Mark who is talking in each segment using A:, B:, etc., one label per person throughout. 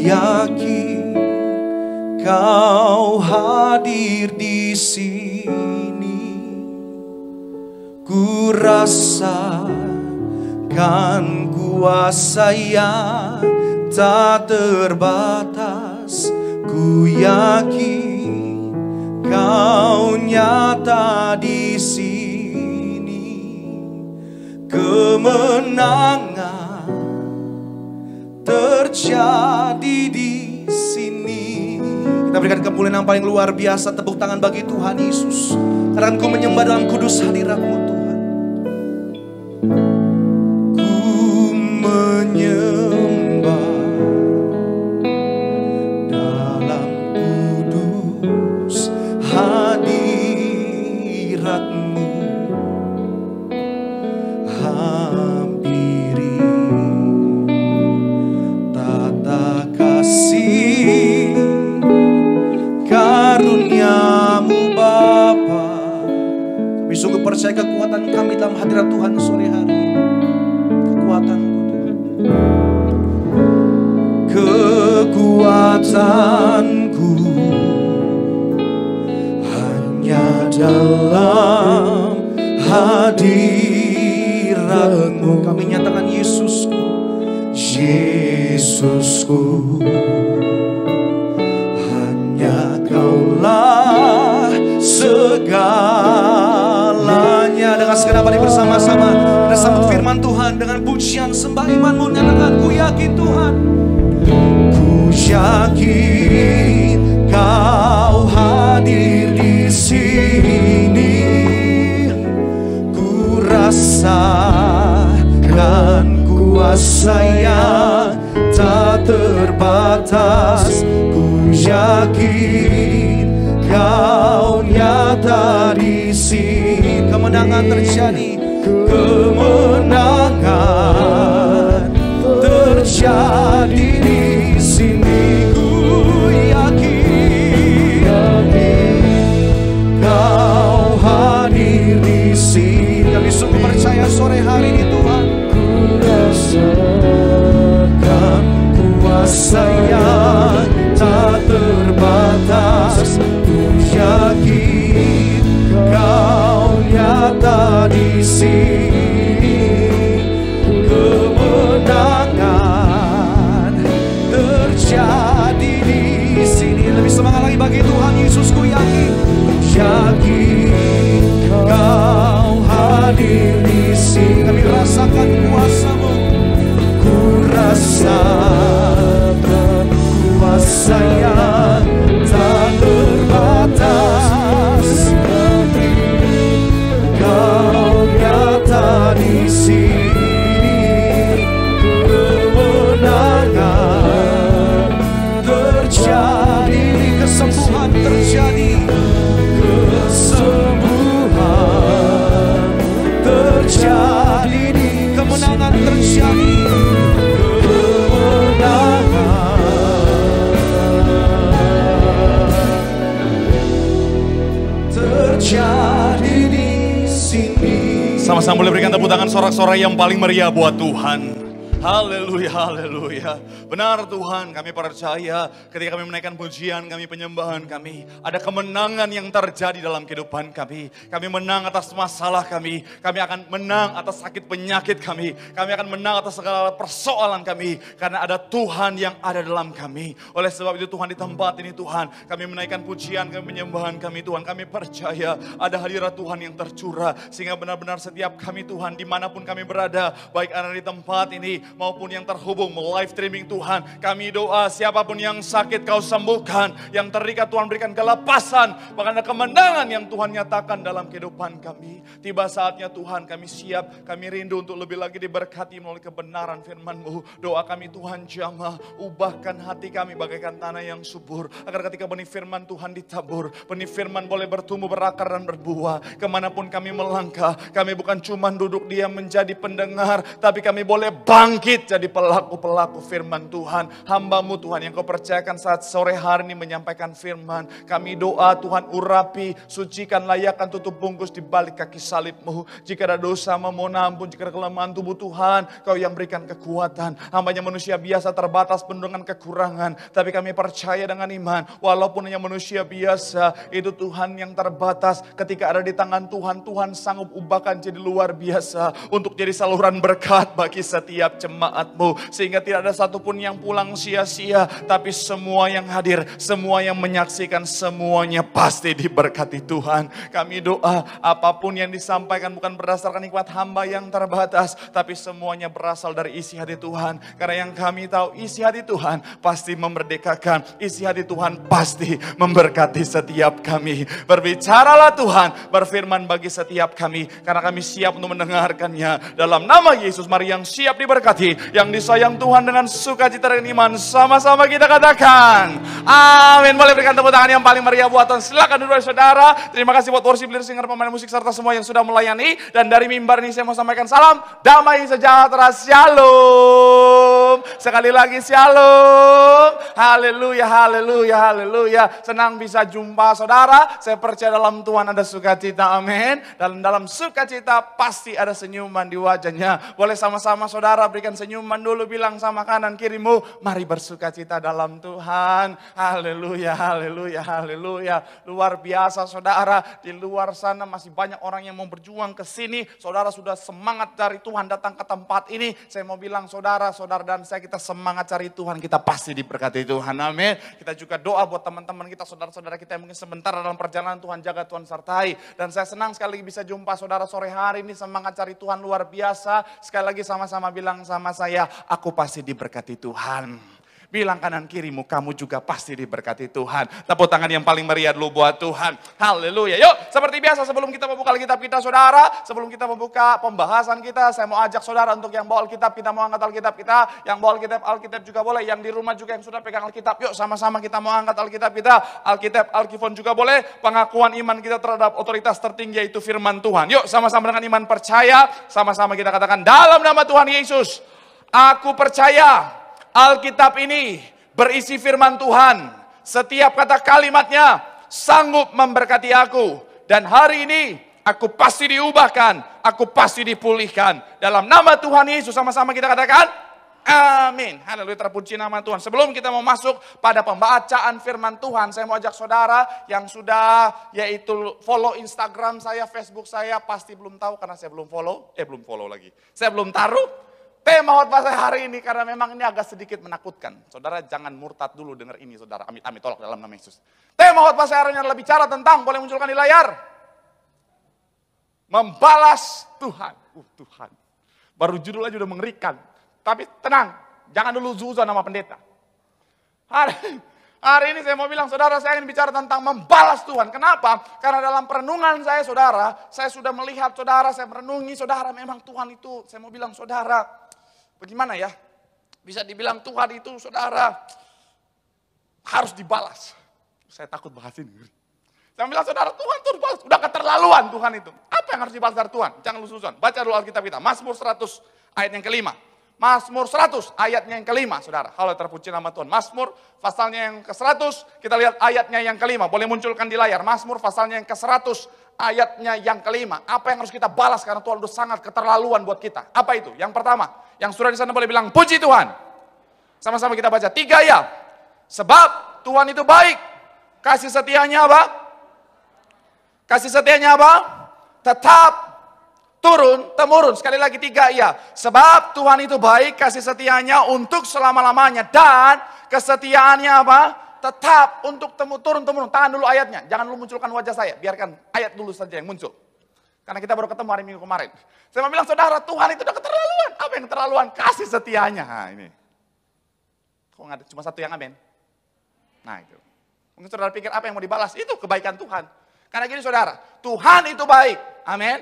A: yakin kau hadir di sini Ku rasakan kuasa yang tak terbatas Ku yakin kau nyata di sini Kemenangan terjadi di sini. Kita berikan kemuliaan yang paling luar biasa, tepuk tangan bagi Tuhan Yesus. Karena ku menyembah dalam kudus hadiratmu Tuhan. Ku menyembah. Percaya kekuatan kami dalam hadirat Tuhan sore hari ini. Kekuatan Kekuatanku hanya dalam hadiratmu. Kami nyatakan Yesusku, Yesusku. Tambah imanmu nyatakan ku yakin Tuhan Ku yakin kau hadir di sini Ku rasakan kuasa yang tak terbatas Ku yakin kau nyata di sini Kemenangan terjadi Kemenangan
B: sorak-sorai yang paling meriah buat Tuhan. Haleluya, haleluya. Benar Tuhan, kami percaya ketika kami menaikkan pujian kami, penyembahan kami, ada kemenangan yang terjadi dalam kehidupan kami. Kami menang atas masalah kami, kami akan menang atas sakit penyakit kami, kami akan menang atas segala persoalan kami, karena ada Tuhan yang ada dalam kami. Oleh sebab itu Tuhan di tempat ini Tuhan, kami menaikkan pujian, kami penyembahan kami Tuhan, kami percaya ada hadirat Tuhan yang tercurah, sehingga benar-benar setiap kami Tuhan, dimanapun kami berada, baik ada di tempat ini, maupun yang terhubung live streaming Tuhan. Kami doa siapapun yang sakit kau sembuhkan, yang terikat Tuhan berikan kelepasan, bahkan ada kemenangan yang Tuhan nyatakan dalam kehidupan kami. Tiba saatnya Tuhan kami siap, kami rindu untuk lebih lagi diberkati melalui kebenaran firman-Mu. Doa kami Tuhan jamah, ubahkan hati kami bagaikan tanah yang subur. Agar ketika benih firman Tuhan ditabur, benih firman boleh bertumbuh, berakar dan berbuah. Kemanapun kami melangkah, kami bukan cuma duduk diam menjadi pendengar, tapi kami boleh bang bangkit jadi pelaku-pelaku firman Tuhan. Hambamu Tuhan yang kau percayakan saat sore hari ini menyampaikan firman. Kami doa Tuhan urapi, sucikan layakkan tutup bungkus di balik kaki salibmu. Jika ada dosa memohon ampun, jika ada kelemahan tubuh Tuhan, kau yang berikan kekuatan. Hambanya manusia biasa terbatas penuh dengan kekurangan. Tapi kami percaya dengan iman, walaupun hanya manusia biasa, itu Tuhan yang terbatas. Ketika ada di tangan Tuhan, Tuhan sanggup ubahkan jadi luar biasa. Untuk jadi saluran berkat bagi setiap jemaat jemaatmu. Sehingga tidak ada satupun yang pulang sia-sia. Tapi semua yang hadir, semua yang menyaksikan, semuanya pasti diberkati Tuhan. Kami doa apapun yang disampaikan bukan berdasarkan nikmat hamba yang terbatas. Tapi semuanya berasal dari isi hati Tuhan. Karena yang kami tahu isi hati Tuhan pasti memerdekakan. Isi hati Tuhan pasti memberkati setiap kami. Berbicaralah Tuhan, berfirman bagi setiap kami. Karena kami siap untuk mendengarkannya. Dalam nama Yesus, mari yang siap diberkati lagi yang disayang Tuhan dengan sukacita dan iman. Sama-sama kita katakan. Amin. Boleh berikan tepuk tangan yang paling meriah buat Tuhan. Silakan duduk saudara. Terima kasih buat worship leader, singer, pemain musik serta semua yang sudah melayani dan dari mimbar ini saya mau sampaikan salam damai sejahtera shalom. Sekali lagi shalom. Haleluya, haleluya, haleluya. Senang bisa jumpa saudara. Saya percaya dalam Tuhan ada sukacita. Amin. Dan dalam sukacita pasti ada senyuman di wajahnya. Boleh sama-sama saudara berikan Berikan senyuman dulu, bilang sama kanan kirimu, mari bersuka cita dalam Tuhan. Haleluya, haleluya, haleluya. Luar biasa saudara, di luar sana masih banyak orang yang mau berjuang ke sini. Saudara sudah semangat cari Tuhan datang ke tempat ini. Saya mau bilang saudara, saudara dan saya kita semangat cari Tuhan, kita pasti diberkati Tuhan. Amin. Kita juga doa buat teman-teman kita, saudara-saudara kita yang mungkin sebentar dalam perjalanan Tuhan jaga Tuhan sertai. Dan saya senang sekali bisa jumpa saudara sore hari ini semangat cari Tuhan luar biasa. Sekali lagi sama-sama bilang sama bersama saya, aku pasti diberkati Tuhan. Bilang kanan kirimu, kamu juga pasti diberkati Tuhan. Tepuk tangan yang paling meriah dulu buat Tuhan. Haleluya. Yuk, seperti biasa sebelum kita membuka Alkitab kita saudara, sebelum kita membuka pembahasan kita, saya mau ajak saudara untuk yang bawa Alkitab, kita mau angkat Alkitab kita, yang bawa Alkitab, Alkitab juga boleh, yang di rumah juga yang sudah pegang Alkitab, yuk sama-sama kita mau angkat Alkitab kita, Alkitab, Alkifon juga boleh, pengakuan iman kita terhadap otoritas tertinggi yaitu firman Tuhan. Yuk sama-sama dengan iman percaya, sama-sama kita katakan dalam nama Tuhan Yesus, aku percaya Alkitab ini berisi firman Tuhan. Setiap kata kalimatnya sanggup memberkati aku. Dan hari ini aku pasti diubahkan, aku pasti dipulihkan. Dalam nama Tuhan Yesus sama-sama kita katakan, Amin. Haleluya terpuji nama Tuhan. Sebelum kita mau masuk pada pembacaan firman Tuhan, saya mau ajak saudara yang sudah yaitu follow Instagram saya, Facebook saya pasti belum tahu karena saya belum follow, eh belum follow lagi. Saya belum taruh tema khotbah saya hari ini karena memang ini agak sedikit menakutkan. Saudara jangan murtad dulu dengar ini saudara. Amit amit tolak dalam nama Yesus. Tema khotbah saya hari ini adalah bicara tentang boleh munculkan di layar. Membalas Tuhan. Uh, Tuhan. Baru judul aja udah mengerikan. Tapi tenang, jangan dulu zuzon nama pendeta. Hari, hari ini saya mau bilang saudara saya ingin bicara tentang membalas Tuhan. Kenapa? Karena dalam perenungan saya saudara, saya sudah melihat saudara, saya merenungi saudara. Memang Tuhan itu, saya mau bilang saudara, bagaimana ya? Bisa dibilang Tuhan itu saudara harus dibalas. Saya takut bahas ini. Saya bilang saudara Tuhan itu sudah Udah keterlaluan Tuhan itu. Apa yang harus dibalas dari Tuhan? Jangan lu susun. Baca dulu Alkitab kita. Masmur 100 ayat yang kelima. Masmur 100 ayatnya yang kelima, saudara. Halo terpuji nama Tuhan. Masmur pasalnya yang ke-100, kita lihat ayatnya yang kelima. Boleh munculkan di layar. Masmur pasalnya yang ke-100 ayatnya yang kelima. Apa yang harus kita balas karena Tuhan sudah sangat keterlaluan buat kita. Apa itu? Yang pertama, yang sudah di sana boleh bilang, puji Tuhan. Sama-sama kita baca, tiga ya. Sebab Tuhan itu baik. Kasih setianya apa? Kasih setianya apa? Tetap turun temurun. Sekali lagi tiga ya. Sebab Tuhan itu baik, kasih setianya untuk selama-lamanya. Dan kesetiaannya apa? tetap untuk temu turun temurun. Tahan dulu ayatnya, jangan lu munculkan wajah saya. Biarkan ayat dulu saja yang muncul. Karena kita baru ketemu hari Minggu kemarin. Saya bilang, saudara Tuhan itu udah keterlaluan. Apa yang keterlaluan? Kasih setianya. Nah, ini. Kok nggak cuma satu yang amin? Nah itu. Mungkin saudara pikir apa yang mau dibalas? Itu kebaikan Tuhan. Karena gini saudara, Tuhan itu baik. Amin.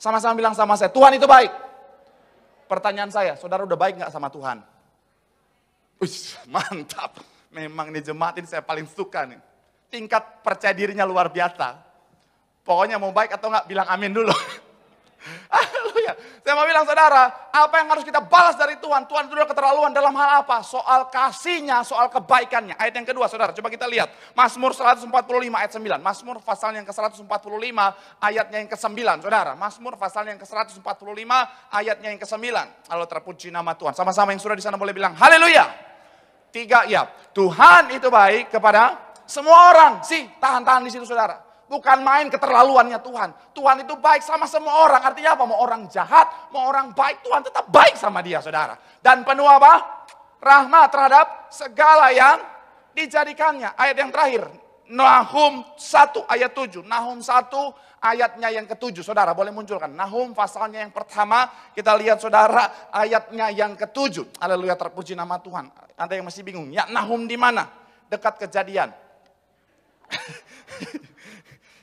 B: Sama-sama bilang sama saya, Tuhan itu baik. Pertanyaan saya, saudara udah baik nggak sama Tuhan? Uish, mantap. Memang nih jemaat ini saya paling suka nih. Tingkat percaya dirinya luar biasa. Pokoknya mau baik atau enggak bilang amin dulu. Haleluya. Saya mau bilang saudara, apa yang harus kita balas dari Tuhan? Tuhan sudah keterlaluan dalam hal apa? Soal kasihnya, soal kebaikannya. Ayat yang kedua saudara, coba kita lihat. Mazmur 145 ayat 9. Mazmur pasal yang ke-145 ayatnya yang ke-9 saudara. Mazmur pasal yang ke-145 ayatnya yang ke-9. Kalau terpuji nama Tuhan. Sama-sama yang sudah di sana boleh bilang haleluya. Tiga ya, Tuhan itu baik kepada semua orang. Sih, tahan-tahan di situ saudara. Bukan main keterlaluannya Tuhan. Tuhan itu baik sama semua orang. Artinya apa? Mau orang jahat, mau orang baik, Tuhan tetap baik sama dia saudara. Dan penuh apa? Rahmat terhadap segala yang dijadikannya. Ayat yang terakhir, Nahum 1 ayat 7. Nahum 1 ayatnya yang ketujuh. Saudara boleh munculkan. Nahum pasalnya yang pertama, kita lihat saudara ayatnya yang ketujuh. Haleluya terpuji nama Tuhan. Anda yang masih bingung, ya Nahum di mana? Dekat kejadian.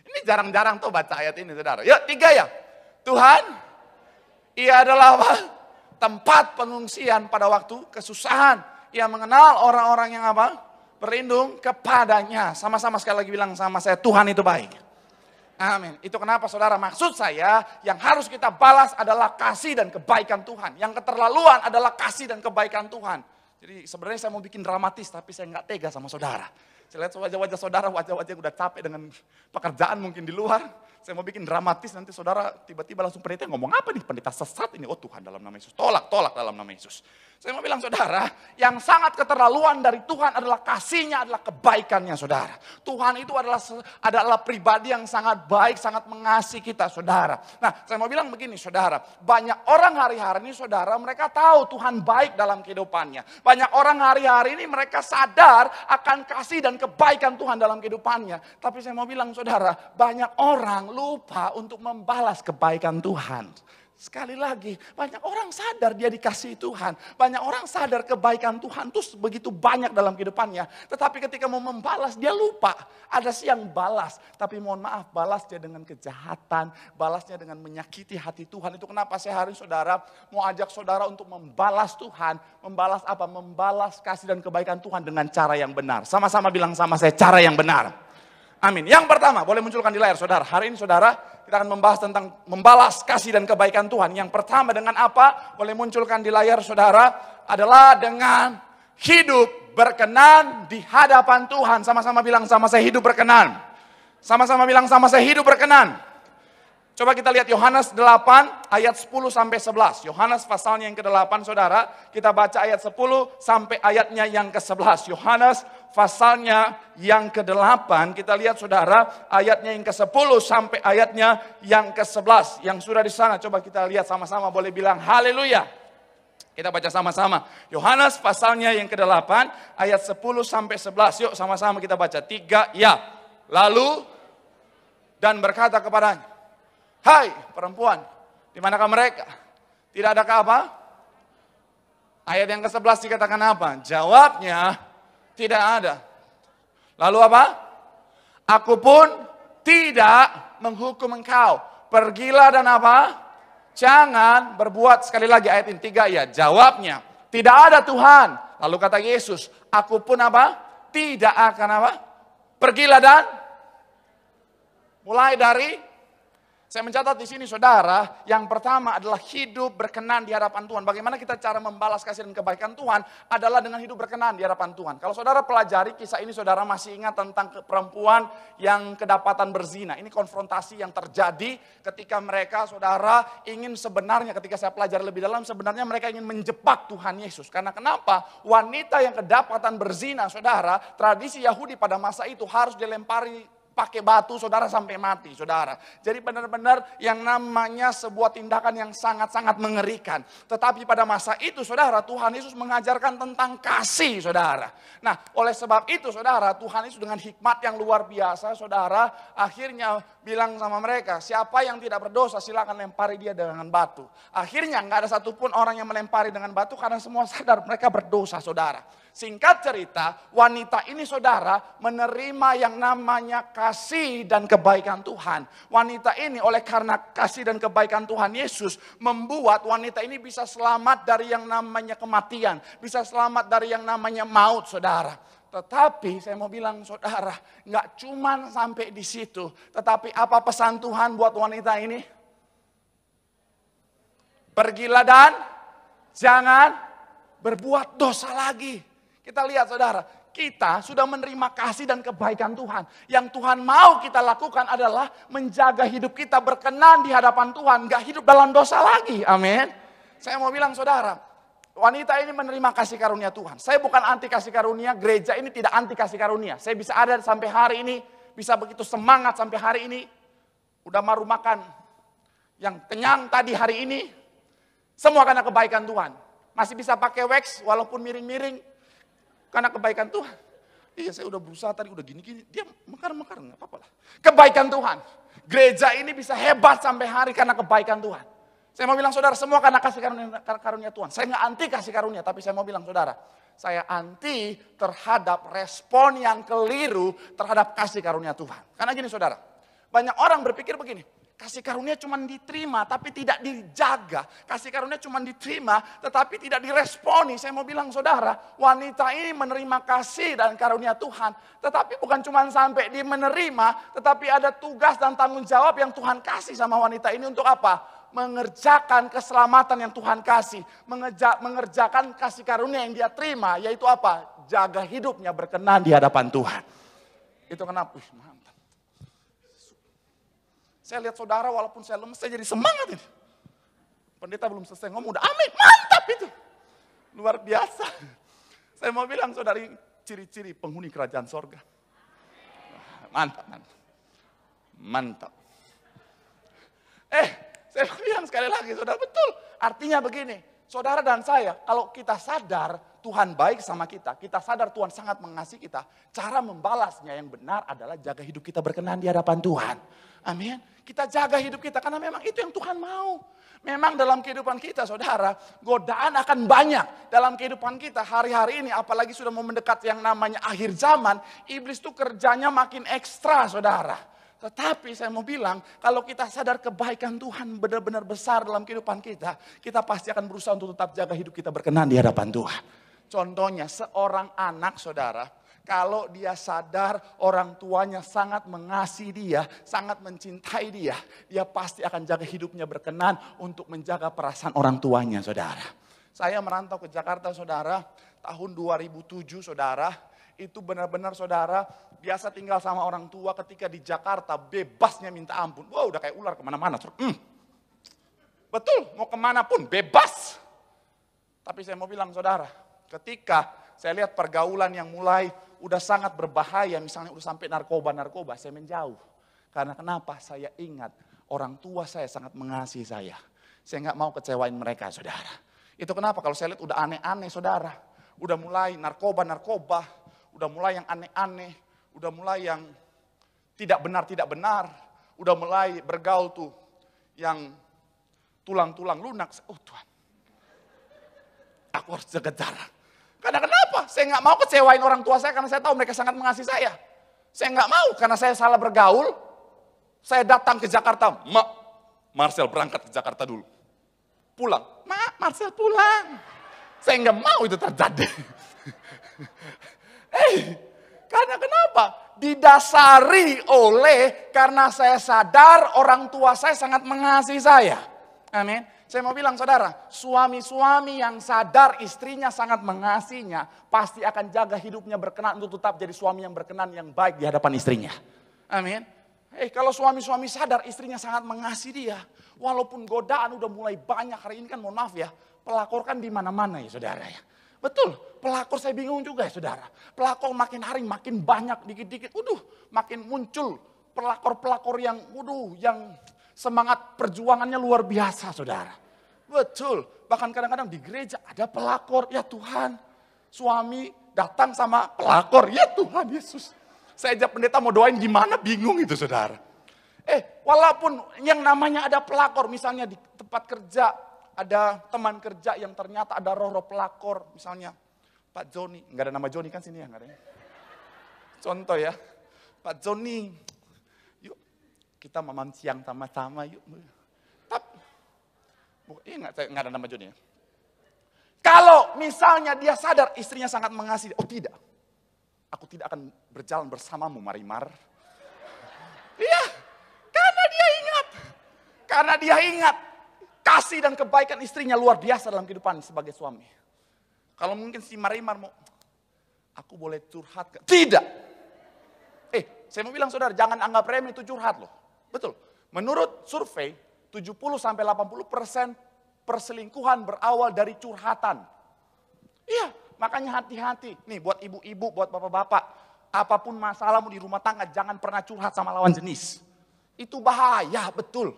B: ini jarang-jarang tuh baca ayat ini saudara. Yuk tiga ya. Tuhan, ia adalah apa? tempat pengungsian pada waktu kesusahan. Ia mengenal orang-orang yang apa? berlindung kepadanya. Sama-sama sekali lagi bilang sama saya, Tuhan itu baik. Amin. Itu kenapa saudara maksud saya yang harus kita balas adalah kasih dan kebaikan Tuhan. Yang keterlaluan adalah kasih dan kebaikan Tuhan. Jadi sebenarnya saya mau bikin dramatis tapi saya nggak tega sama saudara. Saya lihat wajah-wajah saudara, wajah-wajah yang udah capek dengan pekerjaan mungkin di luar. Saya mau bikin dramatis nanti saudara tiba-tiba langsung pendeta ngomong apa nih pendeta sesat ini. Oh Tuhan dalam nama Yesus, tolak, tolak dalam nama Yesus. Saya mau bilang saudara, yang sangat keterlaluan dari Tuhan adalah kasihnya, adalah kebaikannya saudara. Tuhan itu adalah adalah pribadi yang sangat baik, sangat mengasihi kita saudara. Nah saya mau bilang begini saudara, banyak orang hari-hari ini saudara mereka tahu Tuhan baik dalam kehidupannya. Banyak orang hari-hari ini mereka sadar akan kasih dan kebaikan Tuhan dalam kehidupannya. Tapi saya mau bilang saudara, banyak orang lupa untuk membalas kebaikan Tuhan. Sekali lagi, banyak orang sadar dia dikasih Tuhan. Banyak orang sadar kebaikan Tuhan itu begitu banyak dalam kehidupannya. Tetapi ketika mau membalas, dia lupa. Ada siang balas. Tapi mohon maaf, balasnya dengan kejahatan. Balasnya dengan menyakiti hati Tuhan. Itu kenapa saya hari saudara mau ajak saudara untuk membalas Tuhan. Membalas apa? Membalas kasih dan kebaikan Tuhan dengan cara yang benar. Sama-sama bilang sama saya, cara yang benar. Amin. Yang pertama, boleh munculkan di layar saudara. Hari ini saudara, kita akan membahas tentang membalas kasih dan kebaikan Tuhan. Yang pertama dengan apa? Boleh munculkan di layar saudara adalah dengan hidup berkenan di hadapan Tuhan. Sama-sama bilang sama saya hidup berkenan. Sama-sama bilang sama saya hidup berkenan. Coba kita lihat Yohanes 8 ayat 10 sampai 11. Yohanes pasalnya yang ke-8 Saudara, kita baca ayat 10 sampai ayatnya yang ke-11. Yohanes pasalnya yang ke-8, kita lihat saudara ayatnya yang ke-10 sampai ayatnya yang ke-11. Yang sudah di sana coba kita lihat sama-sama boleh bilang haleluya. Kita baca sama-sama. Yohanes pasalnya yang ke-8 ayat 10 sampai 11. Yuk sama-sama kita baca. Tiga ya. Lalu dan berkata kepadanya. Hai perempuan, di manakah mereka? Tidak adakah apa? Ayat yang ke-11 dikatakan apa? Jawabnya, tidak ada. Lalu apa? Aku pun tidak menghukum engkau. Pergilah dan apa? Jangan berbuat sekali lagi ayat ini tiga ya. Jawabnya, tidak ada Tuhan. Lalu kata Yesus, aku pun apa? Tidak akan apa? Pergilah dan mulai dari saya mencatat di sini saudara, yang pertama adalah hidup berkenan di hadapan Tuhan. Bagaimana kita cara membalas kasih dan kebaikan Tuhan adalah dengan hidup berkenan di hadapan Tuhan. Kalau saudara pelajari kisah ini, saudara masih ingat tentang perempuan yang kedapatan berzina. Ini konfrontasi yang terjadi ketika mereka, saudara, ingin sebenarnya ketika saya pelajari lebih dalam, sebenarnya mereka ingin menjepak Tuhan Yesus. Karena kenapa? Wanita yang kedapatan berzina, saudara, tradisi Yahudi pada masa itu harus dilempari pakai batu saudara sampai mati saudara. Jadi benar-benar yang namanya sebuah tindakan yang sangat-sangat mengerikan. Tetapi pada masa itu saudara Tuhan Yesus mengajarkan tentang kasih saudara. Nah oleh sebab itu saudara Tuhan Yesus dengan hikmat yang luar biasa saudara akhirnya bilang sama mereka siapa yang tidak berdosa silakan lempari dia dengan batu. Akhirnya nggak ada satupun orang yang melempari dengan batu karena semua sadar mereka berdosa saudara. Singkat cerita, wanita ini saudara menerima yang namanya kasih dan kebaikan Tuhan. Wanita ini oleh karena kasih dan kebaikan Tuhan Yesus membuat wanita ini bisa selamat dari yang namanya kematian, bisa selamat dari yang namanya maut, saudara. Tetapi saya mau bilang saudara, nggak cuman sampai di situ. Tetapi apa pesan Tuhan buat wanita ini? Pergilah dan jangan berbuat dosa lagi. Kita lihat saudara, kita sudah menerima kasih dan kebaikan Tuhan. Yang Tuhan mau kita lakukan adalah menjaga hidup kita berkenan di hadapan Tuhan. Gak hidup dalam dosa lagi, amin. Saya mau bilang saudara, wanita ini menerima kasih karunia Tuhan. Saya bukan anti kasih karunia, gereja ini tidak anti kasih karunia. Saya bisa ada sampai hari ini, bisa begitu semangat sampai hari ini. Udah maru makan yang kenyang tadi hari ini, semua karena kebaikan Tuhan. Masih bisa pakai wax walaupun miring-miring, karena kebaikan Tuhan. Iya saya udah berusaha tadi udah gini-gini. Dia mekar-mekar nggak apa-apa lah. Kebaikan Tuhan. Gereja ini bisa hebat sampai hari karena kebaikan Tuhan. Saya mau bilang saudara semua karena kasih karunia, karunia Tuhan. Saya nggak anti kasih karunia tapi saya mau bilang saudara. Saya anti terhadap respon yang keliru terhadap kasih karunia Tuhan. Karena gini saudara. Banyak orang berpikir begini. Kasih karunia cuma diterima tapi tidak dijaga. Kasih karunia cuma diterima tetapi tidak diresponi. Saya mau bilang saudara, wanita ini menerima kasih dan karunia Tuhan. Tetapi bukan cuma sampai di menerima, tetapi ada tugas dan tanggung jawab yang Tuhan kasih sama wanita ini untuk apa? mengerjakan keselamatan yang Tuhan kasih, mengeja, mengerjakan kasih karunia yang dia terima, yaitu apa? Jaga hidupnya berkenan di hadapan Tuhan. Itu kenapa? Saya lihat saudara walaupun saya lemes, saya jadi semangat ini. Pendeta belum selesai ngomong, udah amin, mantap itu. Luar biasa. Saya mau bilang saudari, ciri-ciri penghuni kerajaan sorga. Mantap, mantap. Mantap. Eh, saya bilang sekali lagi, saudara betul. Artinya begini, saudara dan saya, kalau kita sadar Tuhan baik sama kita, kita sadar Tuhan sangat mengasihi kita, cara membalasnya yang benar adalah jaga hidup kita berkenan di hadapan Tuhan. Amin. Kita jaga hidup kita karena memang itu yang Tuhan mau. Memang dalam kehidupan kita saudara, godaan akan banyak dalam kehidupan kita hari-hari ini. Apalagi sudah mau mendekat yang namanya akhir zaman, iblis itu kerjanya makin ekstra saudara. Tetapi saya mau bilang, kalau kita sadar kebaikan Tuhan benar-benar besar dalam kehidupan kita, kita pasti akan berusaha untuk tetap jaga hidup kita berkenan di hadapan Tuhan. Contohnya, seorang anak saudara, kalau dia sadar orang tuanya sangat mengasihi dia, sangat mencintai dia, dia pasti akan jaga hidupnya berkenan untuk menjaga perasaan orang tuanya, saudara. Saya merantau ke Jakarta, saudara, tahun 2007, saudara itu benar-benar saudara biasa tinggal sama orang tua ketika di Jakarta bebasnya minta ampun. Wah wow, udah kayak ular kemana-mana. Hmm. Betul, mau kemana pun bebas. Tapi saya mau bilang saudara, ketika saya lihat pergaulan yang mulai udah sangat berbahaya, misalnya udah sampai narkoba-narkoba, saya menjauh. Karena kenapa? Saya ingat orang tua saya sangat mengasihi saya. Saya nggak mau kecewain mereka, saudara. Itu kenapa? Kalau saya lihat udah aneh-aneh, saudara. Udah mulai narkoba-narkoba, udah mulai yang aneh-aneh, udah mulai yang tidak benar-tidak benar, udah mulai bergaul tuh yang tulang-tulang lunak. Oh Tuhan, aku harus jaga jarak. Karena kenapa? Saya nggak mau kecewain orang tua saya karena saya tahu mereka sangat mengasihi saya. Saya nggak mau karena saya salah bergaul. Saya datang ke Jakarta, Mak, Marcel berangkat ke Jakarta dulu. Pulang, Mak, Marcel pulang. Saya nggak mau itu terjadi. Hey, eh, karena kenapa? Didasari oleh karena saya sadar orang tua saya sangat mengasihi saya. Amin. Saya mau bilang saudara, suami-suami yang sadar istrinya sangat mengasihinya, pasti akan jaga hidupnya berkenan untuk tetap jadi suami yang berkenan yang baik di hadapan istrinya. Amin. Eh kalau suami-suami sadar istrinya sangat mengasihi dia, walaupun godaan udah mulai banyak hari ini kan mohon maaf ya, pelakor kan di mana-mana ya saudara ya. Betul, pelakor saya bingung juga ya saudara. Pelakor makin hari makin banyak dikit-dikit. Waduh, makin muncul pelakor-pelakor yang waduh, yang semangat perjuangannya luar biasa saudara. Betul, bahkan kadang-kadang di gereja ada pelakor. Ya Tuhan, suami datang sama pelakor. Ya Tuhan Yesus, saya ajak pendeta mau doain gimana bingung itu saudara. Eh, walaupun yang namanya ada pelakor, misalnya di tempat kerja, ada teman kerja yang ternyata ada roh-roh pelakor misalnya. Pak Joni, nggak ada nama Joni kan sini ya? Nggak ada ya? Contoh ya, Pak Joni, yuk kita makan siang sama-sama yuk. Tap. iya nggak, nggak ada nama Joni ya? Kalau misalnya dia sadar istrinya sangat mengasihi, oh tidak. Aku tidak akan berjalan bersamamu Marimar. Iya, karena dia ingat. Karena dia ingat kasih dan kebaikan istrinya luar biasa dalam kehidupan sebagai suami. Kalau mungkin si Marimar mau, aku boleh curhat gak? Tidak. Eh, saya mau bilang saudara, jangan anggap remeh itu curhat loh. Betul. Menurut survei, 70 sampai 80 persen perselingkuhan berawal dari curhatan. Iya, makanya hati-hati. Nih, buat ibu-ibu, buat bapak-bapak, apapun masalahmu di rumah tangga, jangan pernah curhat sama lawan jenis. Itu bahaya, betul.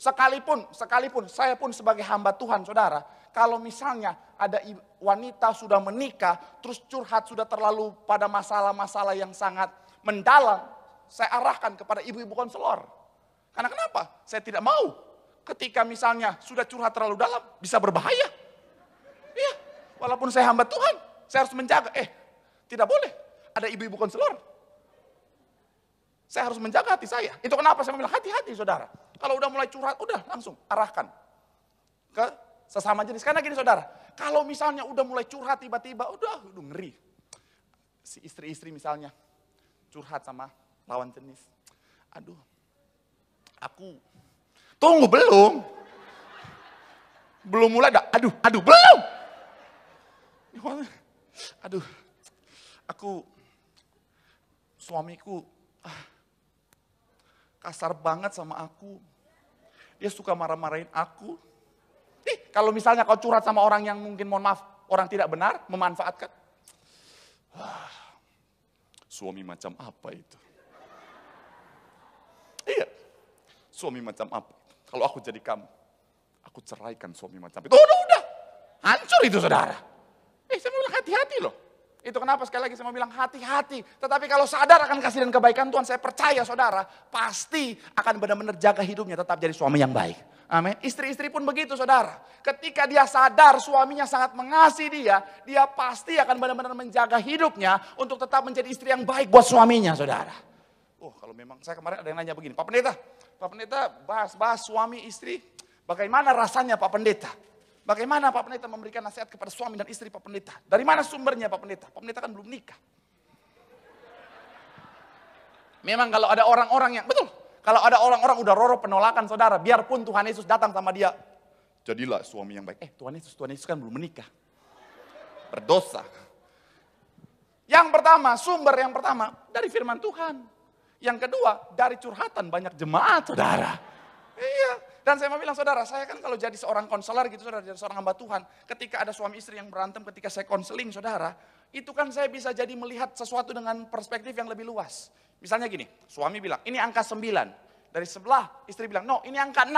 B: Sekalipun, sekalipun saya pun sebagai hamba Tuhan saudara, kalau misalnya ada wanita sudah menikah, terus curhat sudah terlalu pada masalah-masalah yang sangat mendalam, saya arahkan kepada ibu-ibu konselor. Karena kenapa? Saya tidak mau ketika misalnya sudah curhat terlalu dalam, bisa berbahaya. Iya, walaupun saya hamba Tuhan, saya harus menjaga. Eh, tidak boleh. Ada ibu-ibu konselor. Saya harus menjaga hati saya. Itu kenapa saya bilang hati-hati saudara. Kalau udah mulai curhat, udah langsung arahkan ke sesama jenis. Karena gini saudara, kalau misalnya udah mulai curhat tiba-tiba, udah, udah ngeri. Si istri-istri misalnya curhat sama lawan jenis. Aduh, aku tunggu belum. Belum mulai dah, aduh, aduh, belum. Aduh, aku suamiku ah, kasar banget sama aku dia suka marah-marahin aku. Ih, kalau misalnya kau curhat sama orang yang mungkin mohon maaf, orang tidak benar, memanfaatkan. Wah, suami macam apa itu? Iya, suami macam apa? Kalau aku jadi kamu, aku ceraikan suami macam itu. Udah, udah, hancur itu saudara. Eh, saya bilang hati-hati loh. Itu kenapa sekali lagi saya mau bilang hati-hati. Tetapi kalau sadar akan kasih dan kebaikan Tuhan, saya percaya saudara, pasti akan benar-benar jaga hidupnya tetap jadi suami yang baik. Amin. Istri-istri pun begitu saudara. Ketika dia sadar suaminya sangat mengasihi dia, dia pasti akan benar-benar menjaga hidupnya untuk tetap menjadi istri yang baik buat suaminya saudara. Oh kalau memang saya kemarin ada yang nanya begini, Pak Pendeta, Pak Pendeta bahas-bahas suami istri, bagaimana rasanya Pak Pendeta? Bagaimana Pak Pendeta memberikan nasihat kepada suami dan istri Pak Pendeta? Dari mana sumbernya Pak Pendeta? Pak Pendeta kan belum nikah. Memang kalau ada orang-orang yang, betul. Kalau ada orang-orang udah roro penolakan saudara, biarpun Tuhan Yesus datang sama dia. Jadilah suami yang baik. Eh Tuhan Yesus, Tuhan Yesus kan belum menikah. Berdosa. Yang pertama, sumber yang pertama dari firman Tuhan. Yang kedua, dari curhatan banyak jemaat saudara. Iya, dan saya mau bilang, saudara, saya kan kalau jadi seorang konselor gitu, saudara, jadi seorang hamba Tuhan, ketika ada suami istri yang berantem, ketika saya konseling, saudara, itu kan saya bisa jadi melihat sesuatu dengan perspektif yang lebih luas. Misalnya gini, suami bilang, ini angka 9. Dari sebelah, istri bilang, no, ini angka 6.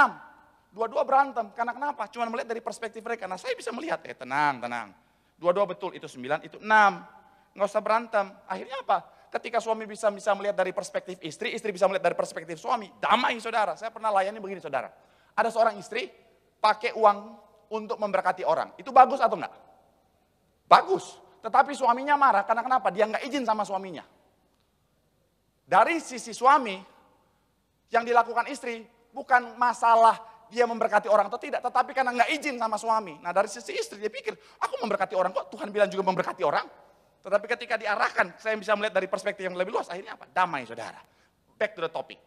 B: Dua-dua berantem, karena kenapa? Cuma melihat dari perspektif mereka. Nah, saya bisa melihat, eh tenang, tenang. Dua-dua betul, itu 9, itu 6. Nggak usah berantem. Akhirnya apa? ketika suami bisa bisa melihat dari perspektif istri, istri bisa melihat dari perspektif suami. Damai saudara. Saya pernah layani begini saudara. Ada seorang istri pakai uang untuk memberkati orang. Itu bagus atau enggak? Bagus. Tetapi suaminya marah karena kenapa? Dia enggak izin sama suaminya. Dari sisi suami, yang dilakukan istri bukan masalah dia memberkati orang atau tidak, tetapi karena nggak izin sama suami. Nah dari sisi istri dia pikir, aku memberkati orang kok Tuhan bilang juga memberkati orang. Tetapi ketika diarahkan, saya bisa melihat dari perspektif yang lebih luas, akhirnya apa? Damai saudara. Back to the topic.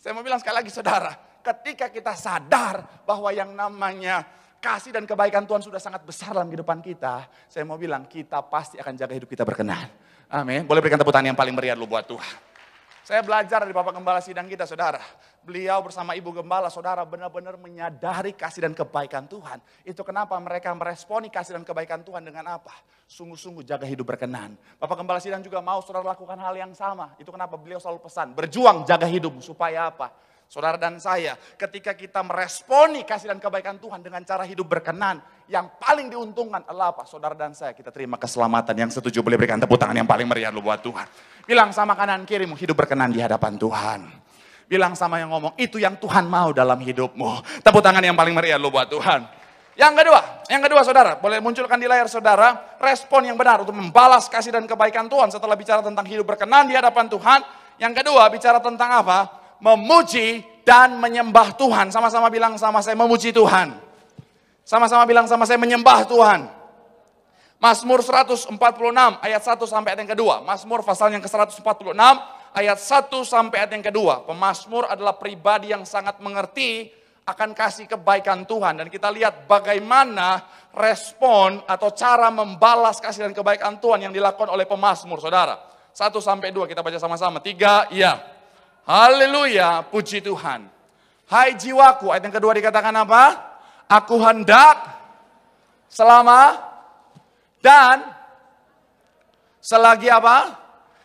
B: Saya mau bilang sekali lagi saudara, ketika kita sadar bahwa yang namanya kasih dan kebaikan Tuhan sudah sangat besar dalam kehidupan kita, saya mau bilang kita pasti akan jaga hidup kita berkenan. Amin. Boleh berikan tepuk tangan yang paling meriah dulu buat Tuhan. Saya belajar dari Bapak Gembala sidang kita, saudara. Beliau bersama Ibu Gembala, saudara, benar-benar menyadari kasih dan kebaikan Tuhan. Itu kenapa mereka meresponi kasih dan kebaikan Tuhan dengan apa? Sungguh-sungguh jaga hidup berkenan. Bapak Gembala sidang juga mau saudara lakukan hal yang sama. Itu kenapa beliau selalu pesan, berjuang jaga hidup supaya apa? Saudara dan saya, ketika kita meresponi kasih dan kebaikan Tuhan dengan cara hidup berkenan, yang paling diuntungkan adalah apa? Saudara dan saya, kita terima keselamatan. Yang setuju boleh berikan tepuk tangan yang paling meriah lu buat Tuhan. Bilang sama kanan kirimu, hidup berkenan di hadapan Tuhan. Bilang sama yang ngomong, itu yang Tuhan mau dalam hidupmu. Tepuk tangan yang paling meriah lu buat Tuhan. Yang kedua, yang kedua saudara, boleh munculkan di layar saudara respon yang benar untuk membalas kasih dan kebaikan Tuhan setelah bicara tentang hidup berkenan di hadapan Tuhan. Yang kedua, bicara tentang apa? memuji dan menyembah Tuhan. Sama-sama bilang sama saya memuji Tuhan. Sama-sama bilang sama saya menyembah Tuhan. Mazmur 146 ayat 1 sampai ayat yang kedua. Mazmur pasal yang ke-146 ayat 1 sampai ayat yang kedua. Pemazmur adalah pribadi yang sangat mengerti akan kasih kebaikan Tuhan. Dan kita lihat bagaimana respon atau cara membalas kasih dan kebaikan Tuhan yang dilakukan oleh pemazmur, saudara. 1 sampai 2 kita baca sama-sama. 3, iya. Haleluya, puji Tuhan. Hai jiwaku, ayat yang kedua dikatakan apa? Aku hendak selama dan selagi apa?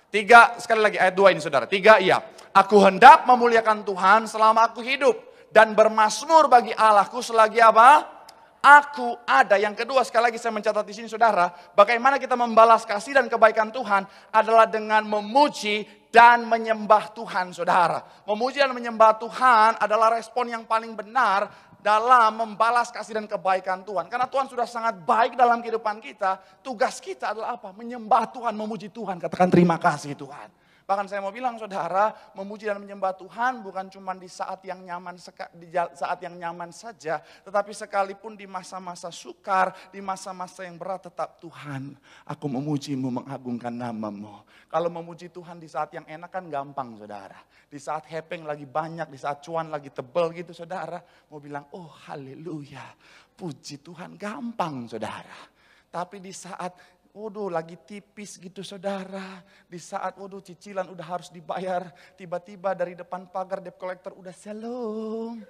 B: Tiga, sekali lagi ayat dua ini saudara. Tiga, iya. Aku hendak memuliakan Tuhan selama aku hidup. Dan bermasmur bagi Allahku selagi apa? aku ada. Yang kedua, sekali lagi saya mencatat di sini saudara, bagaimana kita membalas kasih dan kebaikan Tuhan adalah dengan memuji dan menyembah Tuhan, saudara. Memuji dan menyembah Tuhan adalah respon yang paling benar dalam membalas kasih dan kebaikan Tuhan. Karena Tuhan sudah sangat baik dalam kehidupan kita, tugas kita adalah apa? Menyembah Tuhan, memuji Tuhan. Katakan terima kasih Tuhan. Bahkan saya mau bilang saudara, memuji dan menyembah Tuhan bukan cuma di saat yang nyaman di saat yang nyaman saja, tetapi sekalipun di masa-masa sukar, di masa-masa yang berat tetap Tuhan, aku memujimu mengagungkan namamu. Kalau memuji Tuhan di saat yang enak kan gampang saudara. Di saat hepeng lagi banyak, di saat cuan lagi tebel gitu saudara, mau bilang oh haleluya, puji Tuhan gampang saudara. Tapi di saat Waduh, lagi tipis gitu saudara. Di saat waduh cicilan udah harus dibayar. Tiba-tiba dari depan pagar debt collector udah selung.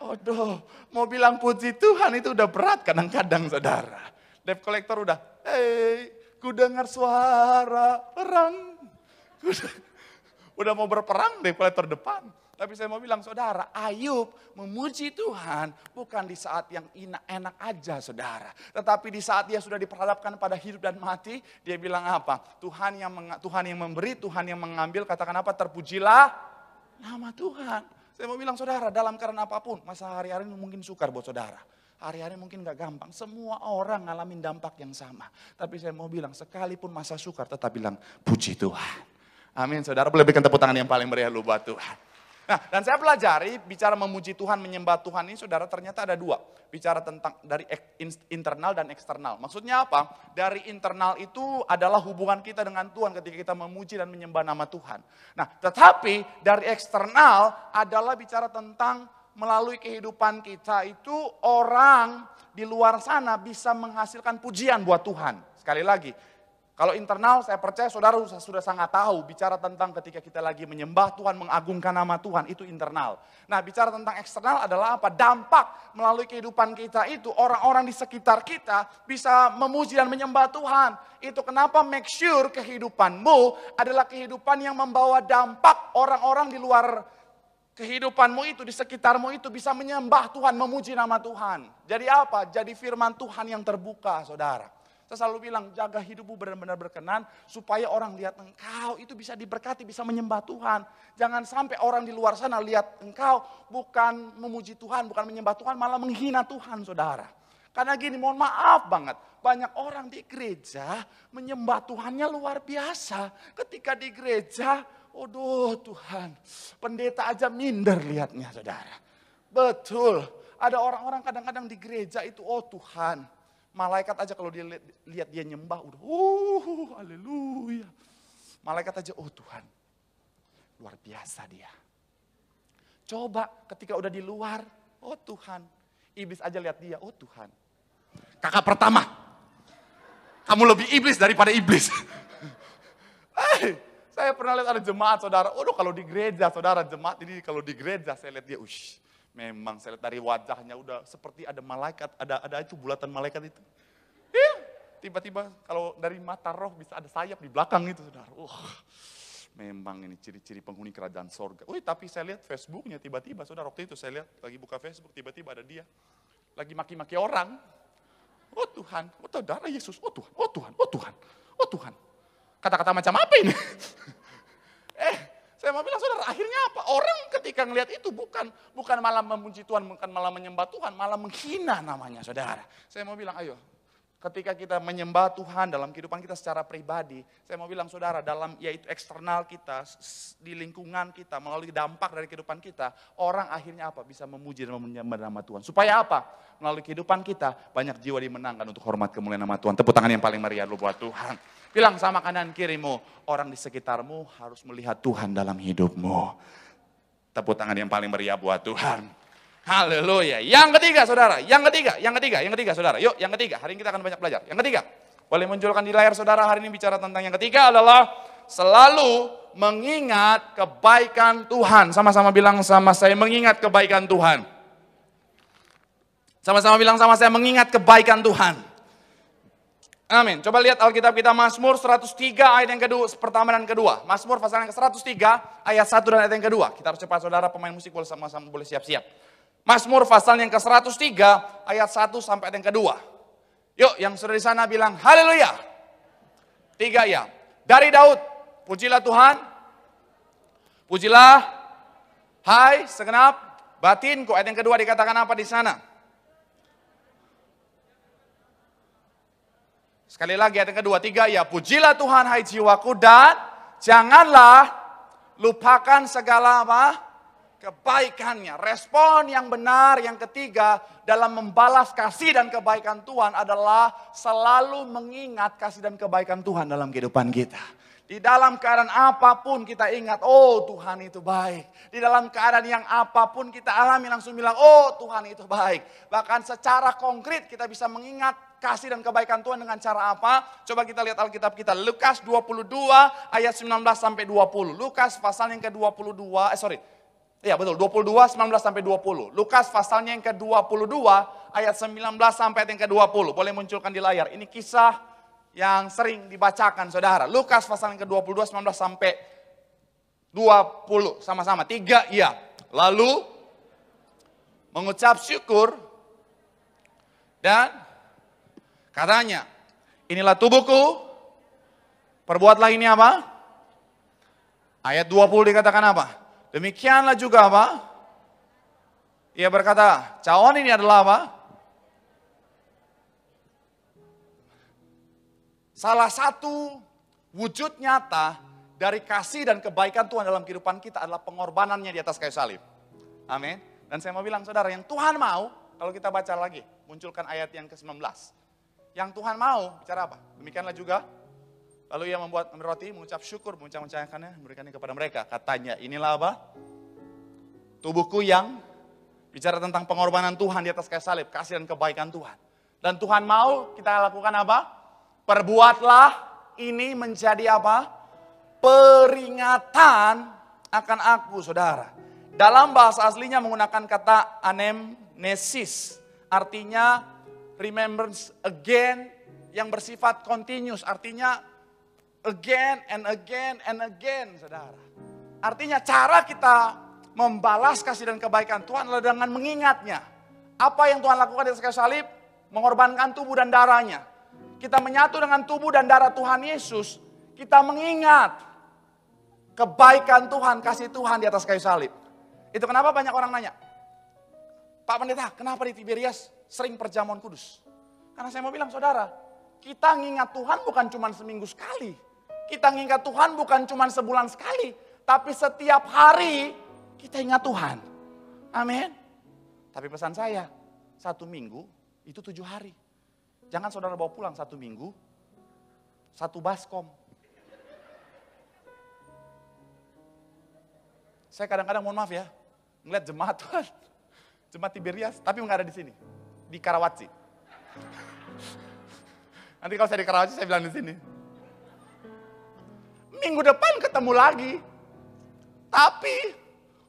B: Waduh, mau bilang puji Tuhan itu udah berat kadang-kadang saudara. Debt collector udah, hei, ku dengar suara perang. Udah, udah mau berperang debt collector depan. Tapi saya mau bilang saudara, Ayub memuji Tuhan bukan di saat yang enak-enak aja saudara. Tetapi di saat dia sudah diperhadapkan pada hidup dan mati, dia bilang apa? Tuhan yang Tuhan yang memberi, Tuhan yang mengambil, katakan apa? Terpujilah nama Tuhan. Saya mau bilang saudara, dalam karena apapun, masa hari-hari ini mungkin sukar buat saudara hari-hari mungkin gak gampang. Semua orang ngalamin dampak yang sama. Tapi saya mau bilang, sekalipun masa sukar tetap bilang, puji Tuhan. Amin, saudara. Boleh berikan tepuk tangan yang paling meriah lu buat Tuhan. Nah, dan saya pelajari bicara memuji Tuhan, menyembah Tuhan ini saudara ternyata ada dua. Bicara tentang dari internal dan eksternal. Maksudnya apa? Dari internal itu adalah hubungan kita dengan Tuhan ketika kita memuji dan menyembah nama Tuhan. Nah, tetapi dari eksternal adalah bicara tentang melalui kehidupan kita itu orang di luar sana bisa menghasilkan pujian buat Tuhan. Sekali lagi, kalau internal saya percaya saudara sudah sangat tahu bicara tentang ketika kita lagi menyembah Tuhan, mengagungkan nama Tuhan, itu internal. Nah bicara tentang eksternal adalah apa? Dampak melalui kehidupan kita itu orang-orang di sekitar kita bisa memuji dan menyembah Tuhan. Itu kenapa make sure kehidupanmu adalah kehidupan yang membawa dampak orang-orang di luar kehidupanmu itu, di sekitarmu itu bisa menyembah Tuhan, memuji nama Tuhan. Jadi apa? Jadi firman Tuhan yang terbuka saudara. Saya selalu bilang, jaga hidupmu benar-benar berkenan supaya orang lihat engkau itu bisa diberkati, bisa menyembah Tuhan. Jangan sampai orang di luar sana lihat engkau bukan memuji Tuhan, bukan menyembah Tuhan, malah menghina Tuhan, saudara. Karena gini, mohon maaf banget, banyak orang di gereja menyembah Tuhannya luar biasa. Ketika di gereja, Aduh Tuhan, pendeta aja minder lihatnya saudara. Betul, ada orang-orang kadang-kadang di gereja itu, oh Tuhan, Malaikat aja kalau dia lihat, dia nyembah udah, uh, haleluya. Malaikat aja, oh Tuhan, luar biasa dia. Coba ketika udah di luar, oh Tuhan. Iblis aja lihat dia, oh Tuhan. Kakak pertama, kamu lebih iblis daripada iblis. hey, eh, saya pernah lihat ada jemaat saudara, udah kalau di gereja saudara, jemaat ini kalau di gereja saya lihat dia, ush, Memang saya lihat dari wajahnya udah seperti ada malaikat, ada ada itu bulatan malaikat itu. Iya, tiba-tiba kalau dari mata roh bisa ada sayap di belakang itu, saudara. Uh, memang ini ciri-ciri penghuni kerajaan sorga. Wih, tapi saya lihat Facebooknya tiba-tiba, saudara waktu itu saya lihat lagi buka Facebook, tiba-tiba ada dia lagi maki-maki orang. Oh Tuhan, oh saudara Yesus, oh Tuhan, oh Tuhan, oh Tuhan, oh Tuhan. Kata-kata macam apa ini? mau bilang saudara? Akhirnya apa? Orang ketika ngelihat itu bukan bukan malah memuji Tuhan, bukan malah menyembah Tuhan, malah menghina namanya saudara. Saya mau bilang, ayo ketika kita menyembah Tuhan dalam kehidupan kita secara pribadi, saya mau bilang saudara, dalam yaitu eksternal kita, di lingkungan kita, melalui dampak dari kehidupan kita, orang akhirnya apa? Bisa memuji dan menyembah nama Tuhan. Supaya apa? Melalui kehidupan kita, banyak jiwa dimenangkan untuk hormat kemuliaan nama Tuhan. Tepuk tangan yang paling meriah lu buat Tuhan. Bilang sama kanan kirimu, orang di sekitarmu harus melihat Tuhan dalam hidupmu. Tepuk tangan yang paling meriah buat Tuhan. Haleluya. Yang ketiga saudara, yang ketiga, yang ketiga, yang ketiga saudara. Yuk yang ketiga, hari ini kita akan banyak belajar. Yang ketiga, boleh munculkan di layar saudara hari ini bicara tentang yang ketiga adalah selalu mengingat kebaikan Tuhan. Sama-sama bilang sama saya mengingat kebaikan Tuhan. Sama-sama bilang sama saya mengingat kebaikan Tuhan. Amin. Coba lihat Alkitab kita Mazmur 103 ayat yang kedua, pertama dan kedua. Mazmur pasal yang ke-103 ayat 1 dan ayat yang kedua. Kita harus cepat saudara pemain musik boleh sama-sama boleh siap-siap. Mazmur pasal yang ke-103 ayat 1 sampai yang kedua. Yuk yang sudah di sana bilang haleluya. Tiga ya. Dari Daud, pujilah Tuhan. Pujilah hai segenap batinku. Ayat yang kedua dikatakan apa di sana? Sekali lagi ayat yang kedua, tiga ya. Pujilah Tuhan hai jiwaku dan janganlah lupakan segala apa? kebaikannya. Respon yang benar yang ketiga dalam membalas kasih dan kebaikan Tuhan adalah selalu mengingat kasih dan kebaikan Tuhan dalam kehidupan kita. Di dalam keadaan apapun kita ingat, oh Tuhan itu baik. Di dalam keadaan yang apapun kita alami langsung bilang, oh Tuhan itu baik. Bahkan secara konkret kita bisa mengingat kasih dan kebaikan Tuhan dengan cara apa? Coba kita lihat Alkitab kita, Lukas 22 ayat 19 sampai 20. Lukas pasal yang ke-22, eh sorry, Iya betul, 22, 19 sampai 20. Lukas pasalnya yang ke-22 ayat 19 sampai yang ke-20. Boleh munculkan di layar. Ini kisah yang sering dibacakan saudara. Lukas pasal yang ke-22, 19 sampai 20. Sama-sama, tiga iya. Lalu mengucap syukur dan katanya, inilah tubuhku, perbuatlah ini apa? Ayat 20 dikatakan apa? Demikianlah juga apa? Ia berkata, cawan ini adalah apa? Salah satu wujud nyata dari kasih dan kebaikan Tuhan dalam kehidupan kita adalah pengorbanannya di atas kayu salib. Amin. Dan saya mau bilang saudara, yang Tuhan mau, kalau kita baca lagi, munculkan ayat yang ke-19. Yang Tuhan mau, bicara apa? Demikianlah juga Lalu ia membuat roti, mengucap syukur, mengucap-ucapkannya, memberikannya kepada mereka. Katanya, inilah apa? Tubuhku yang bicara tentang pengorbanan Tuhan di atas kayu salib, kasih dan kebaikan Tuhan. Dan Tuhan mau kita lakukan apa? Perbuatlah ini menjadi apa? Peringatan akan aku, saudara. Dalam bahasa aslinya menggunakan kata anemnesis. Artinya remembrance again yang bersifat continuous. Artinya again and again and again, saudara. Artinya cara kita membalas kasih dan kebaikan Tuhan adalah dengan mengingatnya. Apa yang Tuhan lakukan di atas kayu salib? Mengorbankan tubuh dan darahnya. Kita menyatu dengan tubuh dan darah Tuhan Yesus. Kita mengingat kebaikan Tuhan, kasih Tuhan di atas kayu salib. Itu kenapa banyak orang nanya, Pak Pendeta, kenapa di Tiberias sering perjamuan kudus? Karena saya mau bilang, saudara, kita mengingat Tuhan bukan cuma seminggu sekali. Kita ingat Tuhan bukan cuma sebulan sekali, tapi setiap hari kita ingat Tuhan. Amin. Tapi pesan saya, satu minggu itu tujuh hari. Jangan saudara bawa pulang satu minggu, satu baskom. Saya kadang-kadang mohon maaf ya, ngeliat jemaat Tuhan, jemaat Tiberias, tapi nggak ada di sini, di Karawaci. Nanti kalau saya di Karawaci, saya bilang di sini. Minggu depan ketemu lagi. Tapi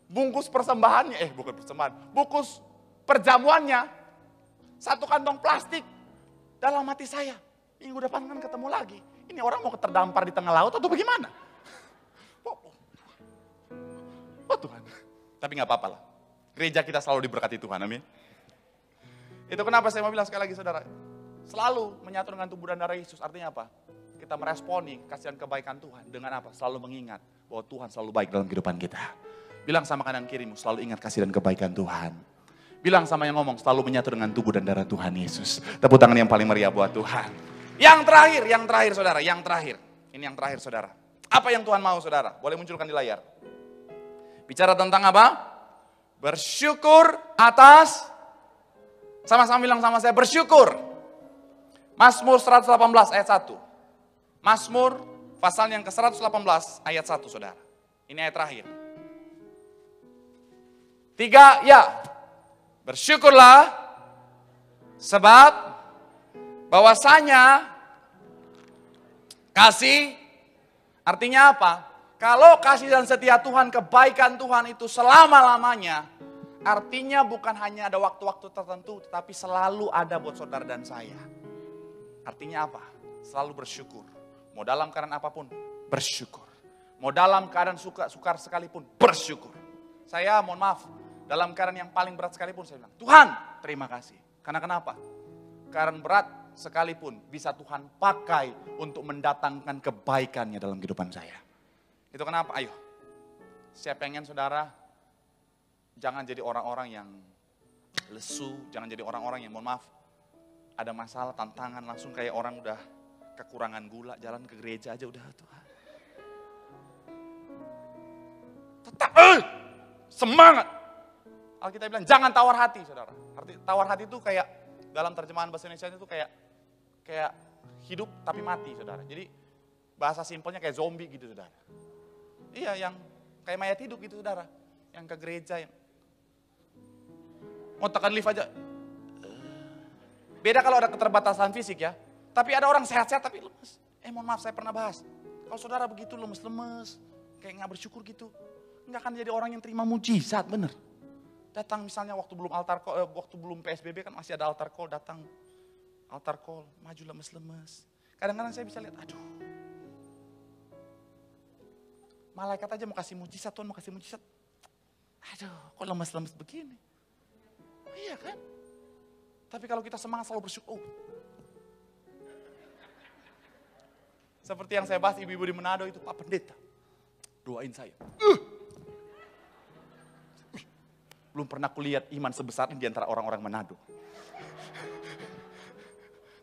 B: bungkus persembahannya, eh bukan persembahan, bungkus perjamuannya, satu kantong plastik dalam hati saya. Minggu depan kan ketemu lagi. Ini orang mau terdampar di tengah laut atau bagaimana? Oh Tuhan. Tapi nggak apa-apa lah. Gereja kita selalu diberkati Tuhan, amin. Itu kenapa saya mau bilang sekali lagi saudara. Selalu menyatu dengan tubuh dan darah Yesus, artinya apa? kita meresponi kasihan kebaikan Tuhan dengan apa? Selalu mengingat bahwa Tuhan selalu baik dalam kehidupan kita. Bilang sama kanan kirimu, selalu ingat kasih dan kebaikan Tuhan. Bilang sama yang ngomong, selalu menyatu dengan tubuh dan darah Tuhan Yesus. Tepuk tangan yang paling meriah buat Tuhan. Yang terakhir, yang terakhir saudara, yang terakhir. Ini yang terakhir saudara. Apa yang Tuhan mau saudara? Boleh munculkan di layar. Bicara tentang apa? Bersyukur atas, sama-sama bilang sama saya, bersyukur. Mazmur 118 ayat 1. Masmur pasal yang ke-118 ayat 1 saudara. Ini ayat terakhir. Tiga, ya. Bersyukurlah sebab bahwasanya kasih artinya apa? Kalau kasih dan setia Tuhan, kebaikan Tuhan itu selama-lamanya, artinya bukan hanya ada waktu-waktu tertentu, tetapi selalu ada buat saudara dan saya. Artinya apa? Selalu bersyukur. Mau dalam keadaan apapun, bersyukur. Mau dalam keadaan suka, sukar sekalipun, bersyukur. Saya mohon maaf, dalam keadaan yang paling berat sekalipun, saya bilang, Tuhan terima kasih. Karena kenapa? Karena berat sekalipun bisa Tuhan pakai untuk mendatangkan kebaikannya dalam kehidupan saya. Itu kenapa? Ayo, saya pengen saudara jangan jadi orang-orang yang lesu, jangan jadi orang-orang yang mohon maaf ada masalah, tantangan langsung kayak orang udah kekurangan gula, jalan ke gereja aja udah Tuhan. Tetap eh, semangat. Alkitab bilang jangan tawar hati, saudara. Arti, tawar hati itu kayak dalam terjemahan bahasa Indonesia itu kayak kayak hidup tapi mati, saudara. Jadi bahasa simpelnya kayak zombie gitu, saudara. Iya, yang kayak mayat hidup gitu, saudara. Yang ke gereja, yang mau tekan lift aja. Beda kalau ada keterbatasan fisik ya. Tapi ada orang sehat-sehat tapi lemes. Eh mohon maaf saya pernah bahas. Kalau saudara begitu lemes-lemes, kayak nggak bersyukur gitu, nggak akan jadi orang yang terima mujizat, bener. Datang misalnya waktu belum altar call, eh, waktu belum PSBB kan masih ada altar call, datang altar call, maju lemes-lemes. Kadang-kadang saya bisa lihat, aduh. Malaikat aja mau kasih mujizat, Tuhan mau kasih mujizat. Aduh, kok lemes-lemes begini? Oh iya kan? Tapi kalau kita semangat selalu bersyukur, oh, Seperti yang saya bahas ibu-ibu di Manado itu, Pak Pendeta, doain saya. Uh. Belum pernah kulihat iman sebesar ini di antara orang-orang Manado.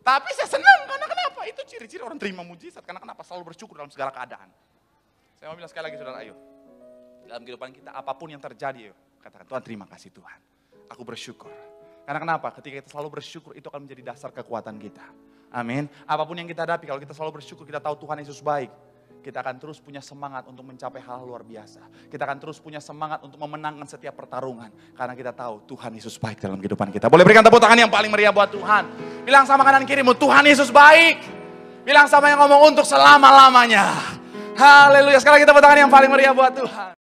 B: Tapi saya senang karena kenapa? Itu ciri-ciri orang terima mujizat. Karena kenapa? Selalu bersyukur dalam segala keadaan. Saya mau bilang sekali lagi saudara, ayo. Dalam kehidupan kita apapun yang terjadi, ayo. Katakan Tuhan terima kasih Tuhan. Aku bersyukur. Karena kenapa? Ketika kita selalu bersyukur itu akan menjadi dasar kekuatan kita. Amin. Apapun yang kita hadapi, kalau kita selalu bersyukur, kita tahu Tuhan Yesus baik kita akan terus punya semangat untuk mencapai hal luar biasa. Kita akan terus punya semangat untuk memenangkan setiap pertarungan. Karena kita tahu Tuhan Yesus baik dalam kehidupan kita. Boleh berikan tepuk tangan yang paling meriah buat Tuhan. Bilang sama kanan kirimu, Tuhan Yesus baik. Bilang sama yang ngomong untuk selama-lamanya. Haleluya. Sekarang kita tepuk tangan yang paling meriah buat Tuhan.